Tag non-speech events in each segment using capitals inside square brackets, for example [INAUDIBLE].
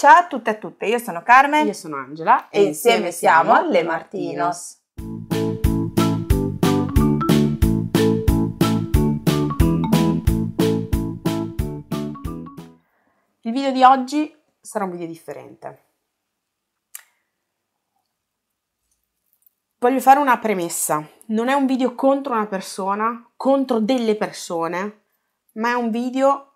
Ciao a tutte e a tutte, io sono Carmen. Io sono Angela. E, insieme, insieme siamo Le Martinos. Il video di oggi sarà un video differente. Voglio fare una premessa. Non è un video contro una persona, contro delle persone, ma è un video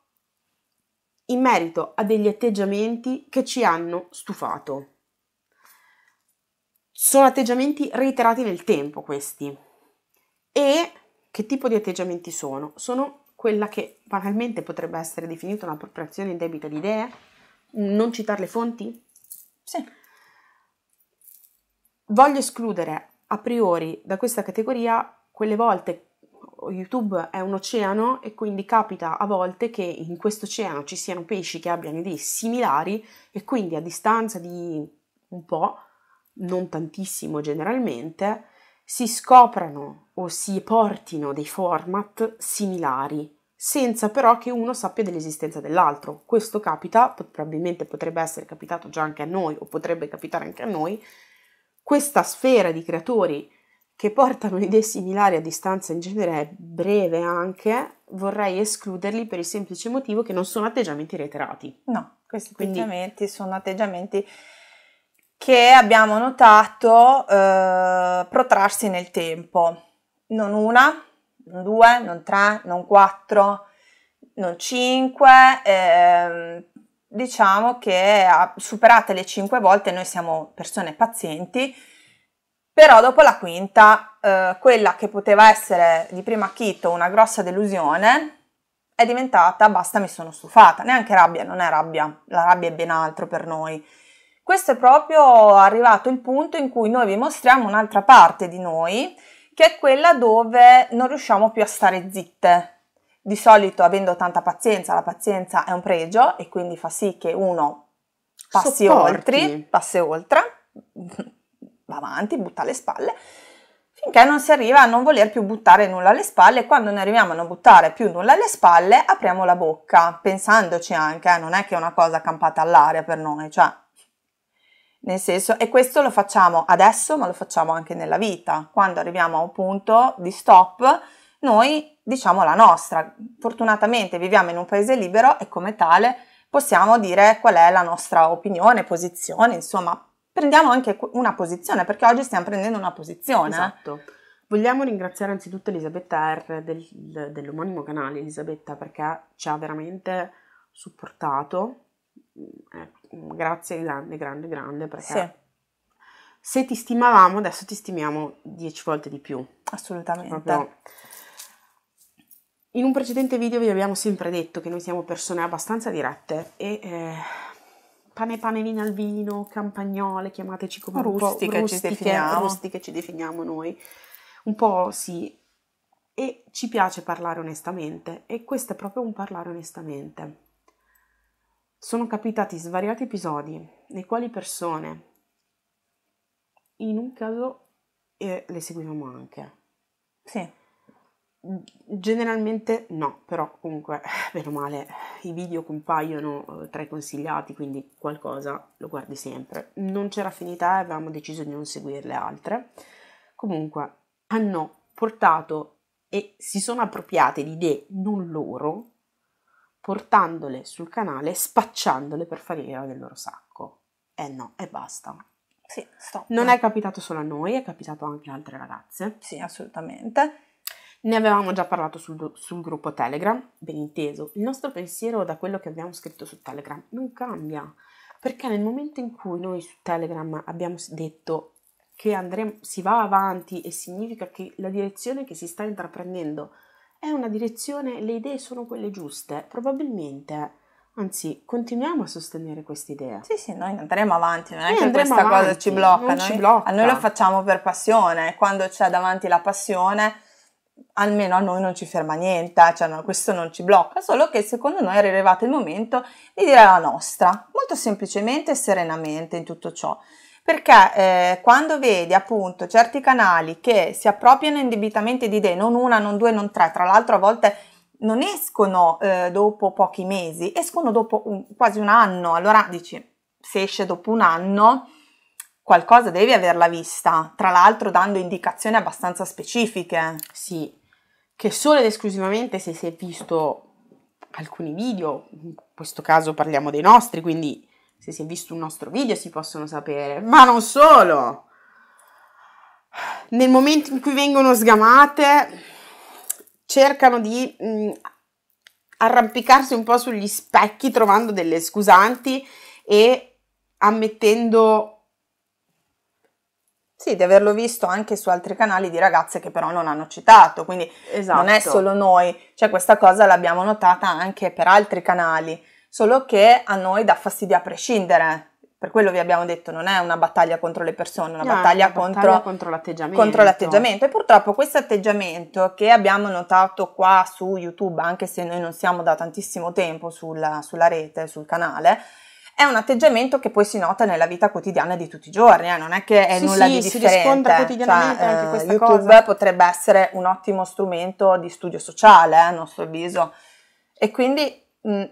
in merito a degli atteggiamenti che ci hanno stufato. Sono atteggiamenti reiterati nel tempo questi. E che tipo di atteggiamenti sono? Sono quella che banalmente potrebbe essere definita un'appropriazione in debita di idee, non citare le fonti? Sì. Voglio escludere a priori da questa categoria quelle volte YouTube è un oceano e quindi capita a volte che in questo oceano ci siano pesci che abbiano idee similari e quindi a distanza di un po', non tantissimo generalmente, si scoprano o si portino dei format similari, senza però che uno sappia dell'esistenza dell'altro. Questo capita, probabilmente potrebbe essere capitato già anche a noi o potrebbe capitare anche a noi, questa sfera di creatori che portano idee similari a distanza in genere breve anche, vorrei escluderli per il semplice motivo che non sono atteggiamenti reiterati. No, questi Quindi... atteggiamenti sono atteggiamenti che abbiamo notato eh, protrarsi nel tempo. Non una, non due, non tre, non quattro, non cinque. Eh, diciamo che superate le cinque volte noi siamo persone pazienti però dopo la quinta, eh, quella che poteva essere di prima acchito una grossa delusione è diventata basta mi sono stufata, neanche rabbia, non è rabbia, la rabbia è ben altro per noi. Questo è proprio arrivato il punto in cui noi vi mostriamo un'altra parte di noi, che è quella dove non riusciamo più a stare zitte. Di solito avendo tanta pazienza, la pazienza è un pregio e quindi fa sì che uno passi, oltre, passi oltre, va avanti, butta le spalle, finché non si arriva a non voler più buttare nulla alle spalle. Quando ne arriviamo a non buttare più nulla alle spalle, apriamo la bocca, pensandoci anche, eh, non è che è una cosa campata all'aria per noi, cioè nel senso, e questo lo facciamo adesso, ma lo facciamo anche nella vita. Quando arriviamo a un punto di stop, noi diciamo la nostra. Fortunatamente viviamo in un paese libero e come tale possiamo dire qual è la nostra opinione, posizione, insomma, prendiamo anche una posizione, perché oggi stiamo prendendo una posizione. Esatto. Vogliamo ringraziare anzitutto Elisabetta R del, dell'omonimo canale Elisabetta perché ci ha veramente supportato. Mm, eh, grazie grande, grande, grande perché sì. se ti stimavamo adesso ti stimiamo dieci volte di più. Assolutamente. Proprio. In un precedente video vi abbiamo sempre detto che noi siamo persone abbastanza dirette e eh, pane pane vino al vino, campagnole, chiamateci come rustiche, rustiche, ci rustiche ci definiamo noi, un po' sì, e ci piace parlare onestamente e questo è proprio un parlare onestamente. Sono capitati svariati episodi nei quali persone, in un caso eh, le seguivamo anche. Sì Mhmm, generalmente no, però comunque, meno eh, male, i video compaiono eh, tra i consigliati, quindi qualcosa lo guardi sempre. Non c'era affinità e eh, avevamo deciso di non seguirle altre. Comunque, hanno portato e si sono appropriate di idee non loro, portandole sul canale, spacciandole per farina del loro sacco. Eh no, e basta. Sì, stop. Non è capitato solo a noi, è capitato anche ad altre ragazze. Sì, assolutamente. Ne avevamo già parlato sul, sul gruppo Telegram, ben inteso, il nostro pensiero da quello che abbiamo scritto su Telegram non cambia, perché nel momento in cui noi su Telegram abbiamo detto che andremo, si va avanti e significa che la direzione che si sta intraprendendo è una direzione, le idee sono quelle giuste, probabilmente Anzi, continuiamo a sostenere queste idee. Sì, sì, noi andremo avanti, non è noi che questa avanti, cosa ci blocca, noi, ci blocca. noi, lo facciamo per passione, quando c'è davanti la passione almeno a noi non ci ferma niente, ah, cioè no, questo non ci blocca, solo che secondo noi era arrivato il momento di dire la nostra, molto semplicemente e serenamente in tutto ciò. Perché eh, quando vedi appunto certi canali che si appropriano indebitamente di idee, non una, non due, non tre, tra l'altro a volte non escono eh, dopo pochi mesi, escono dopo un, quasi un anno, allora dici se esce dopo un anno qualcosa devi averla vista, tra l'altro dando indicazioni abbastanza specifiche. Sì, che solo ed esclusivamente se si è visto alcuni video, in questo caso parliamo dei nostri, quindi se si è visto un nostro video si possono sapere, ma non solo. Nel momento in cui vengono sgamate, cercano di mh, mm, arrampicarsi un po' sugli specchi trovando delle scusanti e ammettendo sì, di averlo visto anche su altri canali di ragazze che però non hanno citato, quindi esatto. non è esatto. solo noi, cioè questa cosa l'abbiamo notata anche per altri canali, solo che a noi dà fastidio a prescindere. Per quello vi abbiamo detto, non è una battaglia contro le persone, è una, no, battaglia, una contro, battaglia contro, l'atteggiamento. contro l'atteggiamento. E purtroppo questo atteggiamento che abbiamo notato qua su YouTube, anche se noi non siamo da tantissimo tempo sulla, sulla rete, sul canale, è un atteggiamento che poi si nota nella vita quotidiana di tutti i giorni, eh? non è che è sì, nulla sì, di differente. Si cioè, riscontra quotidianamente cioè, anche questa eh, YouTube cosa. potrebbe essere un ottimo strumento di studio sociale, eh, a nostro avviso. E quindi mh, mm,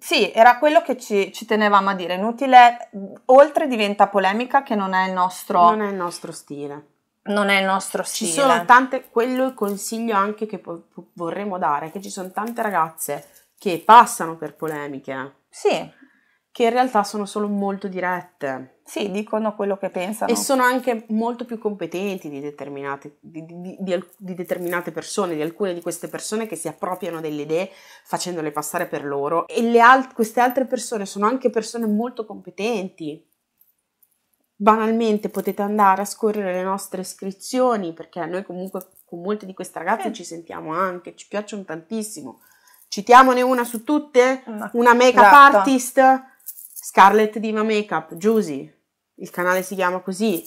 sì, era quello che ci, ci, tenevamo a dire, inutile, mm, oltre diventa polemica che non è il nostro... Non è il nostro stile. Non è il nostro stile. Ci sono tante, quello è il consiglio anche che po- vorremmo dare, che ci sono tante ragazze che passano per polemiche. Sì che in realtà sono solo molto dirette. Sì, dicono quello che pensano. E sono anche molto più competenti di determinate, di, di, di, determinate persone, di alcune di queste persone che si appropriano delle idee facendole passare per loro. E al- queste altre persone sono anche persone molto competenti. Banalmente potete andare a scorrere le nostre iscrizioni perché noi comunque con molte di queste ragazze eh. ci sentiamo anche, ci piacciono tantissimo. Citiamone una su tutte, una, una make-up esatto. artist Scarlett Diva Makeup, Juicy, il canale si chiama così.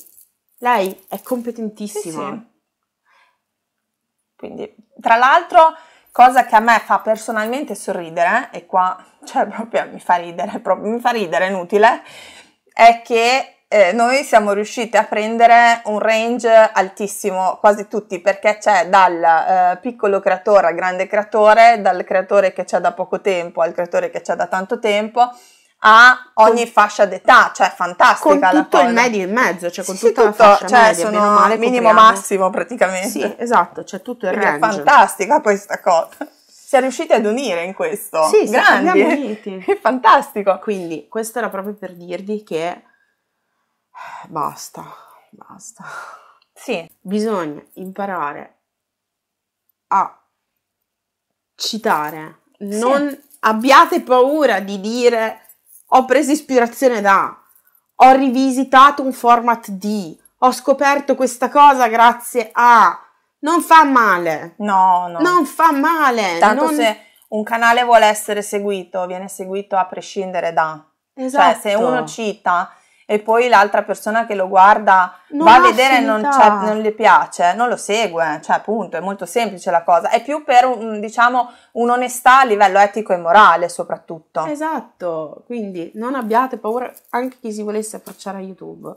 Lei è competentissima. Sì, sì. Quindi, tra l'altro, cosa che a me fa personalmente sorridere, e qua cioè, proprio mi fa ridere, proprio, mi fa ridere, inutile, è che eh, noi siamo riusciti a prendere un range altissimo, quasi tutti, perché c'è dal eh, piccolo creatore al grande creatore, dal creatore che c'è da poco tempo al creatore che c'è da tanto tempo, a ogni fascia d'età, cioè fantastica. Con tutto il medio in mezzo, cioè con sì, tutta tutto, la fascia cioè, media, sono male, minimo copriamo. massimo praticamente. Sì, esatto, c'è cioè tutto il Quindi range. È fantastica questa cosa. Si è riusciti ad unire in questo. Sì, grandi. Siamo [LAUGHS] uniti. È fantastico. Quindi, questo era proprio per dirvi che basta, basta. Sì. Bisogna imparare a citare, sì. non abbiate paura di dire ho preso ispirazione da, ho rivisitato un format di, ho scoperto questa cosa grazie a... Non fa male. No, no. Non fa male. Tanto non... se un canale vuole essere seguito, viene seguito a prescindere da. Esatto. Cioè, se esatto. uno cita e poi l'altra persona che lo guarda non va a vedere e non, non, gli piace, non lo segue, cioè appunto è molto semplice la cosa, è più per diciamo un'onestà a livello etico e morale soprattutto. Esatto, quindi non abbiate paura anche chi si volesse approcciare a YouTube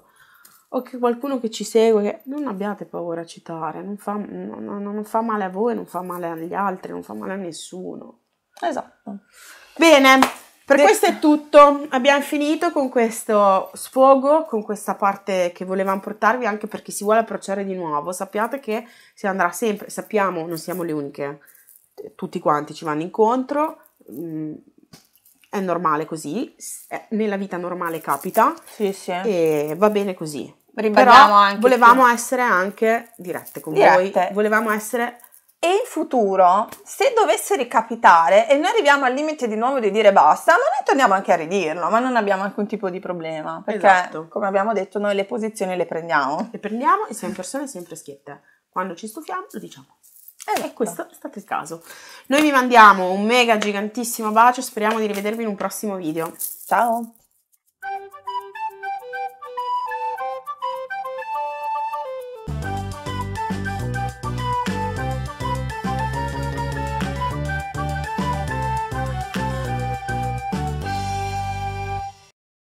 o che qualcuno che ci segue, che non abbiate paura a citare, non fa, non, non fa male a voi, non fa male agli altri, non fa male a nessuno. Esatto. Bene. Per De- questo è tutto, abbiamo finito con questo sfogo, con questa parte che volevamo portarvi anche per chi si vuole approcciare di nuovo, sappiate che si andrà sempre, sappiamo, non siamo le uniche, tutti quanti ci vanno incontro, mm, è normale così, nella vita normale capita sì, sì. e va bene così. Rimbadiamo Però volevamo qui. essere anche dirette con dirette. voi, volevamo essere e in futuro, se dovesse ricapitare e noi arriviamo al limite di nuovo di dire basta, ma noi torniamo anche a ridirlo, ma non abbiamo alcun tipo di problema, perché esatto. come abbiamo detto noi le posizioni le prendiamo. Le prendiamo e siamo persone sempre schiette. Quando ci stufiamo lo diciamo. Esatto. E questo è stato il caso. Noi vi mandiamo un mega gigantissimo bacio, speriamo di rivedervi in un prossimo video. Ciao!